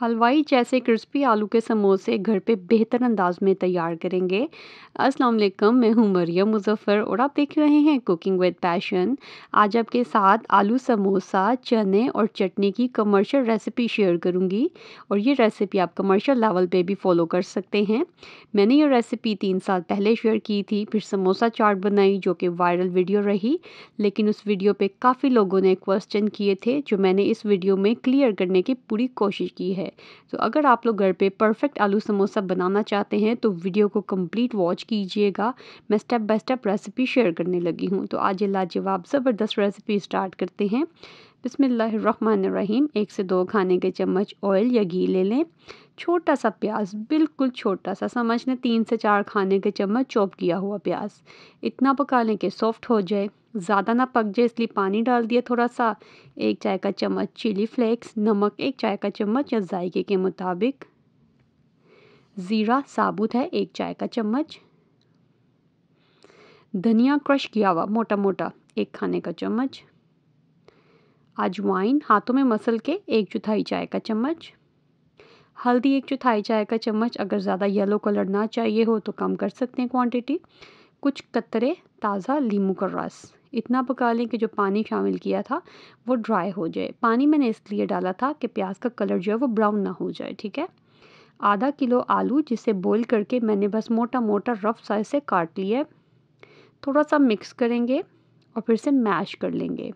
हलवाई जैसे क्रिस्पी आलू के समोसे घर पे बेहतर अंदाज में तैयार करेंगे अस्सलाम वालेकुम मैं हूँ मरियम मुजफ़र और आप देख रहे हैं कुकिंग विद पैशन आज आपके साथ आलू समोसा चने और चटनी की कमर्शियल रेसिपी शेयर करूँगी और ये रेसिपी आप कमर्शियल लेवल पे भी फॉलो कर सकते हैं मैंने ये रेसिपी तीन साल पहले शेयर की थी फिर समोसा चाट बनाई जो कि वायरल वीडियो रही लेकिन उस वीडियो पर काफ़ी लोगों ने क्वेश्चन किए थे जो मैंने इस वीडियो में क्लियर करने की पूरी कोशिश की है है तो अगर आप लोग घर पे परफेक्ट आलू समोसा बनाना चाहते हैं तो वीडियो को कंप्लीट वॉच कीजिएगा मैं step by step recipe share करने लगी हूँ तो आज ये लाजवाब ज़बरदस्त रेसिपी स्टार्ट करते हैं बिसमीम एक से दो खाने के चम्मच ऑयल या घी ले लें छोटा सा प्याज बिल्कुल छोटा सा समझ लें तीन से चार खाने के चम्मच चॉप किया हुआ प्याज इतना पका लें कि सॉफ्ट हो जाए ज़्यादा ना पक जाए इसलिए पानी डाल दिया थोड़ा सा एक चाय का चम्मच चिली फ्लेक्स नमक एक चाय का चम्मच या जायके के मुताबिक ज़ीरा साबुत है एक चाय का चम्मच धनिया क्रश किया हुआ मोटा मोटा एक खाने का चम्मच अजवाइन हाथों में मसल के एक चौथाई चाय का चम्मच हल्दी एक चौथाई चाय का चम्मच अगर ज़्यादा येलो कलर ना चाहिए हो तो कम कर सकते हैं क्वांटिटी कुछ कतरे ताज़ा लीमू का रस इतना पका लें कि जो पानी शामिल किया था वो ड्राई हो जाए पानी मैंने इसलिए डाला था कि प्याज का कलर जो है वो ब्राउन ना हो जाए ठीक है आधा किलो आलू जिसे बॉईल करके मैंने बस मोटा मोटा रफ साइज से काट लिया थोड़ा सा मिक्स करेंगे और फिर से मैश कर लेंगे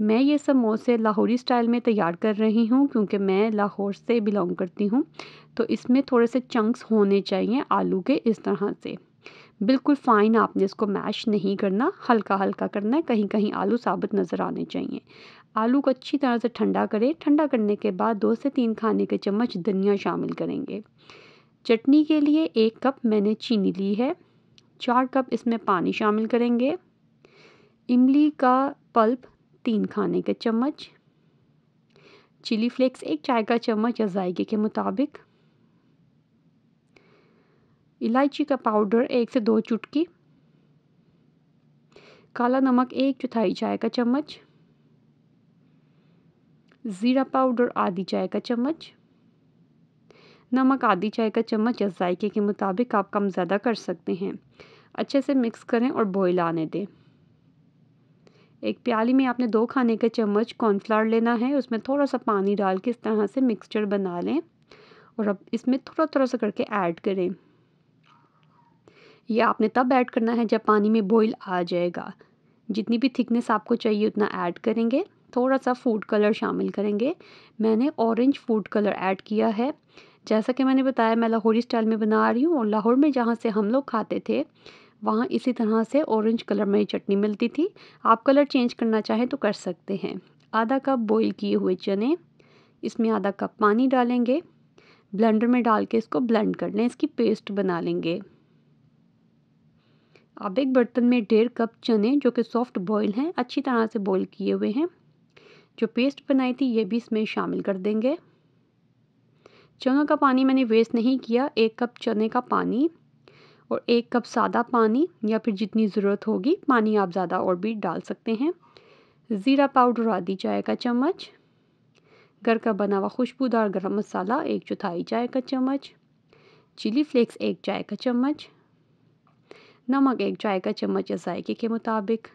मैं ये समोसे लाहौरी स्टाइल में तैयार कर रही हूँ क्योंकि मैं लाहौर से बिलोंग करती हूँ तो इसमें थोड़े से चंक्स होने चाहिए आलू के इस तरह से बिल्कुल फ़ाइन आपने इसको मैश नहीं करना हल्का हल्का करना है कहीं कहीं आलू साबुत नज़र आने चाहिए आलू को अच्छी तरह से ठंडा करें ठंडा करने के बाद दो से तीन खाने के चम्मच धनिया शामिल करेंगे चटनी के लिए एक कप मैंने चीनी ली है चार कप इसमें पानी शामिल करेंगे इमली का पल्प तीन खाने के चम्मच चिली फ्लेक्स एक चाय का चम्मच या जायके के मुताबिक इलायची का पाउडर एक से दो चुटकी काला नमक एक चौथाई चाय का चम्मच ज़ीरा पाउडर आधी चाय का चम्मच नमक आधी चाय का चम्मच या जायके के मुताबिक आप कम ज़्यादा कर सकते हैं अच्छे से मिक्स करें और बॉयल आने दें एक प्याली में आपने दो खाने के चम्मच कॉर्नफ्लावर लेना है उसमें थोड़ा सा पानी डाल के इस तरह से मिक्सचर बना लें और अब इसमें थोड़ा थोड़ा सा करके ऐड करें यह आपने तब ऐड करना है जब पानी में बॉईल आ जाएगा जितनी भी थिकनेस आपको चाहिए उतना ऐड करेंगे थोड़ा सा फूड कलर शामिल करेंगे मैंने ऑरेंज फूड कलर ऐड किया है जैसा कि मैंने बताया मैं लाहौरी स्टाइल में बना रही हूँ और लाहौर में जहाँ से हम लोग खाते थे वहाँ इसी तरह से ऑरेंज कलर में चटनी मिलती थी आप कलर चेंज करना चाहें तो कर सकते हैं आधा कप बॉईल किए हुए चने इसमें आधा कप पानी डालेंगे ब्लेंडर में डाल के इसको ब्लेंड कर लें इसकी पेस्ट बना लेंगे अब एक बर्तन में डेढ़ कप चने जो कि सॉफ्ट बॉईल हैं अच्छी तरह से बॉईल किए हुए हैं जो पेस्ट बनाई थी ये भी इसमें शामिल कर देंगे चनों का पानी मैंने वेस्ट नहीं किया एक कप चने का पानी और एक कप सादा पानी या फिर जितनी ज़रूरत होगी पानी आप ज़्यादा और भी डाल सकते हैं ज़ीरा पाउडर आधी चाय का चम्मच घर का बना हुआ खुशबूदार गरम मसाला एक चौथाई चाय का चम्मच चिली फ्लेक्स एक चाय का चम्मच नमक एक चाय का चम्मच या जायके के मुताबिक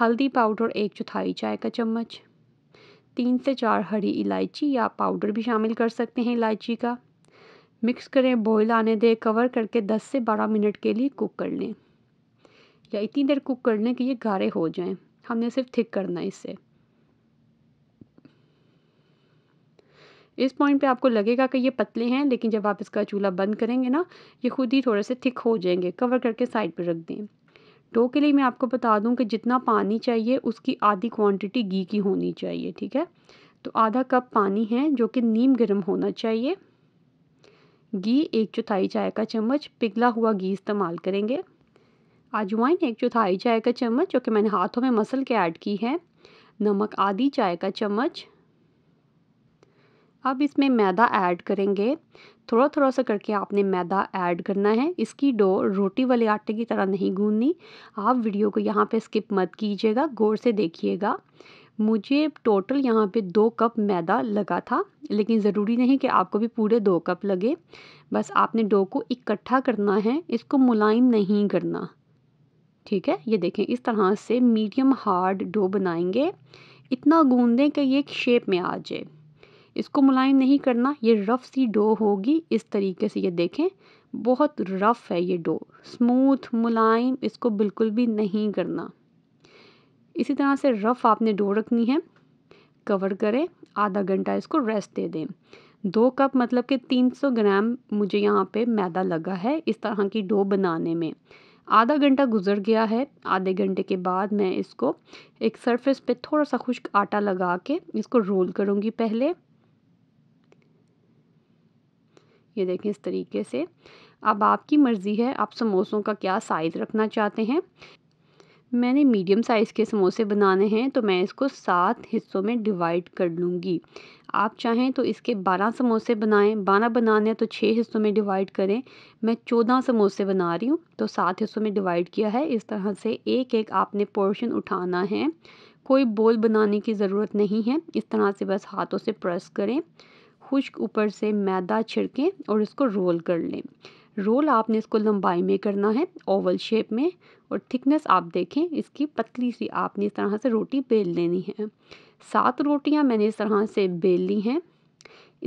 हल्दी पाउडर एक चौथाई चाय का चम्मच तीन से चार हरी इलायची या पाउडर भी शामिल कर सकते हैं इलायची का मिक्स करें बॉईल आने दें कवर करके 10 से 12 मिनट के लिए कुक कर लें या इतनी देर कुक कर लें कि ये गाढ़े हो जाएं हमने सिर्फ थिक करना है इससे इस पॉइंट पे आपको लगेगा कि ये पतले हैं लेकिन जब आप इसका चूल्हा बंद करेंगे ना ये खुद ही थोड़े से थिक हो जाएंगे कवर करके साइड पर रख दें डो के लिए मैं आपको बता दूं कि जितना पानी चाहिए उसकी आधी क्वांटिटी घी की होनी चाहिए ठीक है तो आधा कप पानी है जो कि नीम गर्म होना चाहिए घी एक चौथाई चाय का चम्मच पिघला हुआ घी इस्तेमाल करेंगे अजवाइन एक चौथाई चाय का चम्मच जो कि मैंने हाथों में मसल के ऐड की है नमक आधी चाय का चम्मच अब इसमें मैदा ऐड करेंगे थोड़ा थोड़ा सा करके आपने मैदा ऐड करना है इसकी डो रोटी वाले आटे की तरह नहीं गूंदनी आप वीडियो को यहाँ पे स्किप मत कीजिएगा गौर से देखिएगा मुझे टोटल यहाँ पे दो कप मैदा लगा था लेकिन ज़रूरी नहीं कि आपको भी पूरे दो कप लगे बस आपने डो को इकट्ठा करना है इसको मुलायम नहीं करना ठीक है ये देखें इस तरह से मीडियम हार्ड डो बनाएंगे इतना गूंदें कि ये एक शेप में आ जाए इसको मुलायम नहीं करना ये रफ़ सी डो होगी इस तरीके से ये देखें बहुत रफ़ है ये डो स्मूथ मुलायम इसको बिल्कुल भी नहीं करना इसी तरह से रफ़ आपने डो रखनी है कवर करें आधा घंटा इसको रेस्ट दे दें दो कप मतलब कि 300 ग्राम मुझे यहाँ पे मैदा लगा है इस तरह की डो बनाने में आधा घंटा गुजर गया है आधे घंटे के बाद मैं इसको एक सरफेस पे थोड़ा सा खुश्क आटा लगा के इसको रोल करूँगी पहले ये देखें इस तरीके से अब आपकी मर्ज़ी है आप समोसों का क्या साइज़ रखना चाहते हैं मैंने मीडियम साइज़ के समोसे बनाने हैं तो मैं इसको सात हिस्सों में डिवाइड कर लूँगी आप चाहें तो इसके बारह समोसे बनाएं बारह बनाने हैं तो छः हिस्सों में डिवाइड करें मैं चौदह समोसे बना रही हूँ तो सात हिस्सों में डिवाइड किया है इस तरह से एक एक आपने पोर्शन उठाना है कोई बोल बनाने की ज़रूरत नहीं है इस तरह से बस हाथों से प्रेस करें खुश्क ऊपर से मैदा छिड़कें और इसको रोल कर लें रोल आपने इसको लंबाई में करना है ओवल शेप में और थिकनेस आप देखें इसकी पतली सी आपने इस तरह से रोटी बेल लेनी है सात रोटियां मैंने इस तरह से बेल ली हैं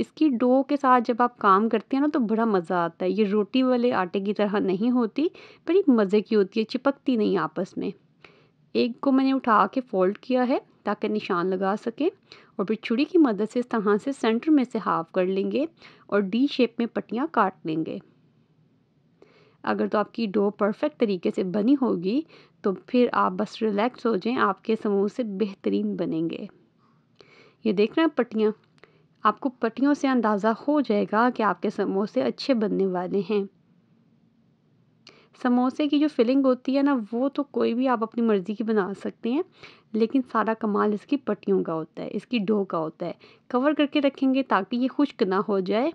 इसकी डो के साथ जब आप काम करते हैं ना तो बड़ा मज़ा आता है ये रोटी वाले आटे की तरह नहीं होती पर एक मज़े की होती है चिपकती नहीं आपस में एक को मैंने उठा के फोल्ड किया है ताकि निशान लगा सकें और फिर छुरी की मदद से इस तरह से सेंटर में से हाफ कर लेंगे और डी शेप में पट्टियाँ काट लेंगे अगर तो आपकी डो परफेक्ट तरीके से बनी होगी तो फिर आप बस रिलैक्स हो जाएं आपके समोसे बेहतरीन बनेंगे ये देख रहे हैं पट्टियाँ आपको पट्टियों से अंदाज़ा हो जाएगा कि आपके समोसे अच्छे बनने वाले हैं समोसे की जो फिलिंग होती है ना वो तो कोई भी आप अपनी मर्ज़ी की बना सकते हैं लेकिन सारा कमाल इसकी पट्टियों का होता है इसकी डो का होता है कवर करके रखेंगे ताकि ये खुश्क ना हो जाए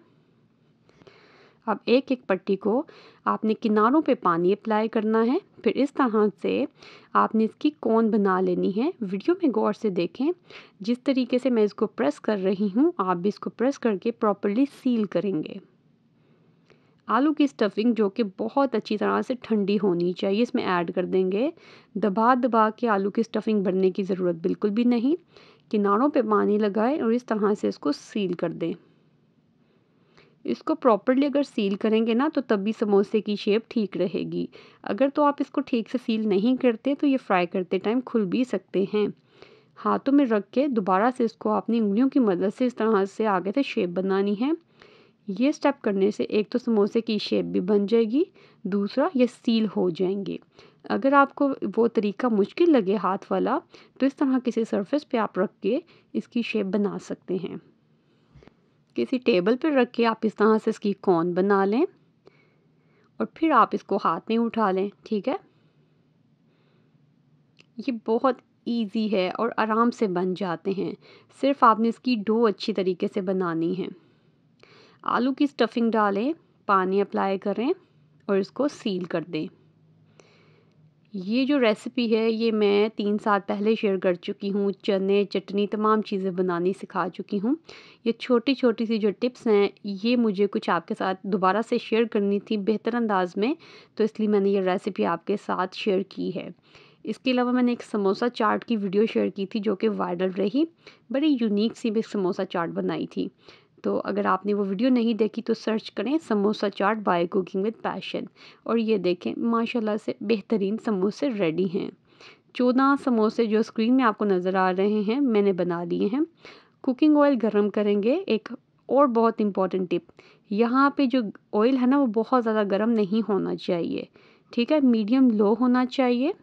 अब एक एक पट्टी को आपने किनारों पे पानी अप्लाई करना है फिर इस तरह से आपने इसकी कोन बना लेनी है वीडियो में गौर से देखें जिस तरीके से मैं इसको प्रेस कर रही हूँ आप भी इसको प्रेस करके प्रॉपरली सील करेंगे आलू की स्टफिंग जो कि बहुत अच्छी तरह से ठंडी होनी चाहिए इसमें ऐड कर देंगे दबा दबा के आलू की स्टफिंग भरने की ज़रूरत बिल्कुल भी नहीं किनारों पे पानी लगाएं और इस तरह से इसको सील कर दें इसको प्रॉपरली अगर सील करेंगे ना तो तब भी समोसे की शेप ठीक रहेगी अगर तो आप इसको ठीक से सील नहीं करते तो ये फ्राई करते टाइम खुल भी सकते हैं हाथों में रख के दोबारा से इसको अपनी उंगलियों की मदद से इस तरह से आगे से शेप बनानी है ये स्टेप करने से एक तो समोसे की शेप भी बन जाएगी दूसरा ये सील हो जाएंगे अगर आपको वो तरीका मुश्किल लगे हाथ वाला तो इस तरह किसी सरफेस पे आप रख के इसकी शेप बना सकते हैं किसी टेबल पर रख के आप इस तरह से इसकी कौन बना लें और फिर आप इसको हाथ में उठा लें ठीक है ये बहुत इजी है और आराम से बन जाते हैं सिर्फ आपने इसकी डो अच्छी तरीके से बनानी है आलू की स्टफिंग डालें पानी अप्लाई करें और इसको सील कर दें ये जो रेसिपी है ये मैं तीन साल पहले शेयर कर चुकी हूँ चने चटनी तमाम चीज़ें बनानी सिखा चुकी हूँ ये छोटी छोटी सी जो टिप्स हैं ये मुझे कुछ आपके साथ दोबारा से शेयर करनी थी बेहतर अंदाज में तो इसलिए मैंने ये रेसिपी आपके साथ शेयर की है इसके अलावा मैंने एक समोसा चाट की वीडियो शेयर की थी जो कि वायरल रही बड़ी यूनिक सी भी समोसा चाट बनाई थी तो अगर आपने वो वीडियो नहीं देखी तो सर्च करें samosa chaat by cooking with passion और ये देखें माशाल्लाह से बेहतरीन समोसे रेडी हैं चौदह समोसे जो स्क्रीन में आपको नज़र आ रहे हैं मैंने बना लिए हैं कुकिंग ऑयल गर्म करेंगे एक और बहुत इम्पॉर्टेंट टिप यहाँ पे जो ऑयल है ना वो बहुत ज़्यादा गर्म नहीं होना चाहिए ठीक है मीडियम लो होना चाहिए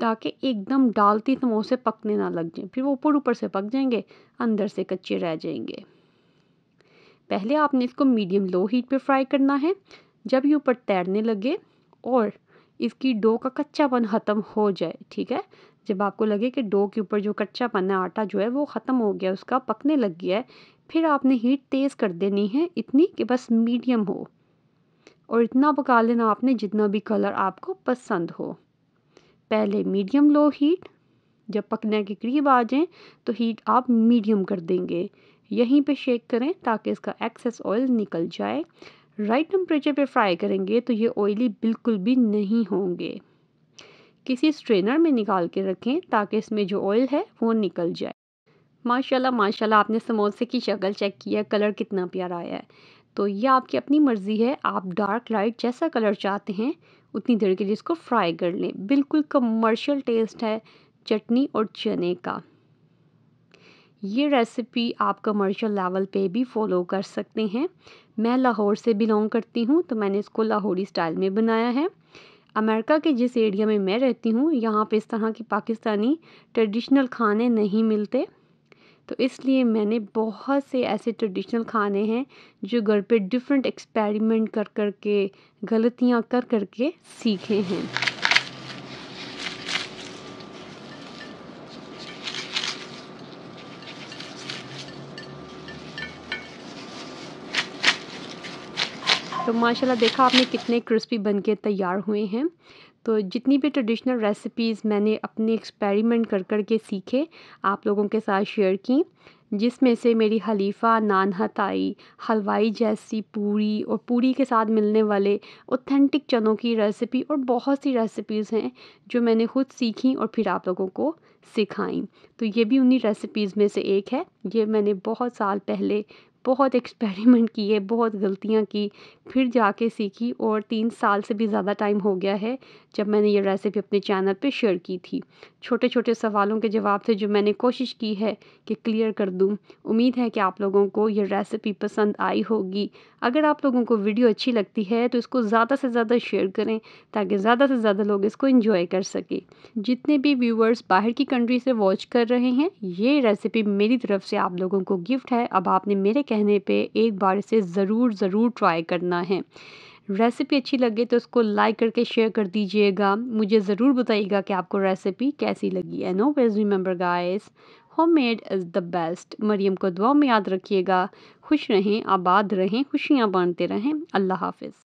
ताकि एकदम डालती समोसे पकने ना लग जाए फिर वो ऊपर ऊपर से पक जाएंगे अंदर से कच्चे रह जाएंगे पहले आपने इसको मीडियम लो हीट पे फ्राई करना है जब ये ऊपर तैरने लगे और इसकी डो का कच्चापन ख़त्म हो जाए ठीक है जब आपको लगे कि डो के ऊपर जो कच्चापन है आटा जो है वो ख़त्म हो गया उसका पकने लग गया है फिर आपने हीट तेज़ कर देनी है इतनी कि बस मीडियम हो और इतना पका लेना आपने जितना भी कलर आपको पसंद हो पहले मीडियम लो हीट जब पकने के करीब आ जाएँ तो हीट आप मीडियम कर देंगे यहीं पे शेक करें ताकि इसका एक्सेस ऑयल निकल जाए राइट टेम्परेचर पे फ्राई करेंगे तो ये ऑयली बिल्कुल भी नहीं होंगे किसी स्ट्रेनर में निकाल के रखें ताकि इसमें जो ऑयल है वो निकल जाए माशाल्लाह माशाल्लाह आपने समोसे की शक्ल चेक किया कलर कितना प्यारा आया है तो ये आपकी अपनी मर्ज़ी है आप डार्क लाइट जैसा कलर चाहते हैं उतनी देर के लिए इसको फ्राई कर लें बिल्कुल कमर्शियल टेस्ट है चटनी और चने का ये रेसिपी आप कमर्शियल लेवल पे भी फॉलो कर सकते हैं मैं लाहौर से बिलोंग करती हूँ तो मैंने इसको लाहौरी स्टाइल में बनाया है अमेरिका के जिस एरिया में मैं रहती हूँ यहाँ पे इस तरह की पाकिस्तानी ट्रेडिशनल खाने नहीं मिलते तो इसलिए मैंने बहुत से ऐसे ट्रेडिशनल खाने हैं जो घर पे डिफरेंट एक्सपेरिमेंट कर कर के गलतियाँ कर कर के सीखे हैं तो माशाल्लाह देखा आपने कितने क्रिस्पी बनके तैयार हुए हैं तो जितनी भी ट्रेडिशनल रेसिपीज़ मैंने अपने एक्सपेरिमेंट कर कर के सीखे आप लोगों के साथ शेयर की जिसमें से मेरी हलीफ़ा नान हताई हलवाई जैसी पूरी और पूरी के साथ मिलने वाले ऑथेंटिक चनों की रेसिपी और बहुत सी रेसिपीज़ हैं जो मैंने खुद सीखी और फिर आप लोगों को सिखाई तो ये भी उन्हीं रेसिपीज़ में से एक है ये मैंने बहुत साल पहले बहुत एक्सपेरिमेंट किए बहुत गलतियाँ की फिर जाके सीखी और तीन साल से भी ज़्यादा टाइम हो गया है जब मैंने ये रेसिपी अपने चैनल पे शेयर की थी छोटे छोटे सवालों के जवाब थे जो मैंने कोशिश की है कि क्लियर कर दूँ उम्मीद है कि आप लोगों को ये रेसिपी पसंद आई होगी अगर आप लोगों को वीडियो अच्छी लगती है तो इसको ज़्यादा से ज़्यादा शेयर करें ताकि ज़्यादा से ज़्यादा लोग इसको इन्जॉय कर सकें जितने भी व्यूवर्स बाहर की कंट्री से वॉच कर रहे हैं ये रेसिपी मेरी तरफ से आप लोगों को गिफ्ट है अब आपने मेरे कह कहने पे एक बार इसे ज़रूर ज़रूर ट्राई करना है रेसिपी अच्छी लगे तो उसको लाइक करके शेयर कर दीजिएगा मुझे ज़रूर बताइएगा कि आपको रेसिपी कैसी लगी no ways remember guys homemade is the best Mariam को दुआ में याद रखिएगा खुश रहें आबाद रहें खुशियाँ बांटते रहें अल्लाह हाफिज़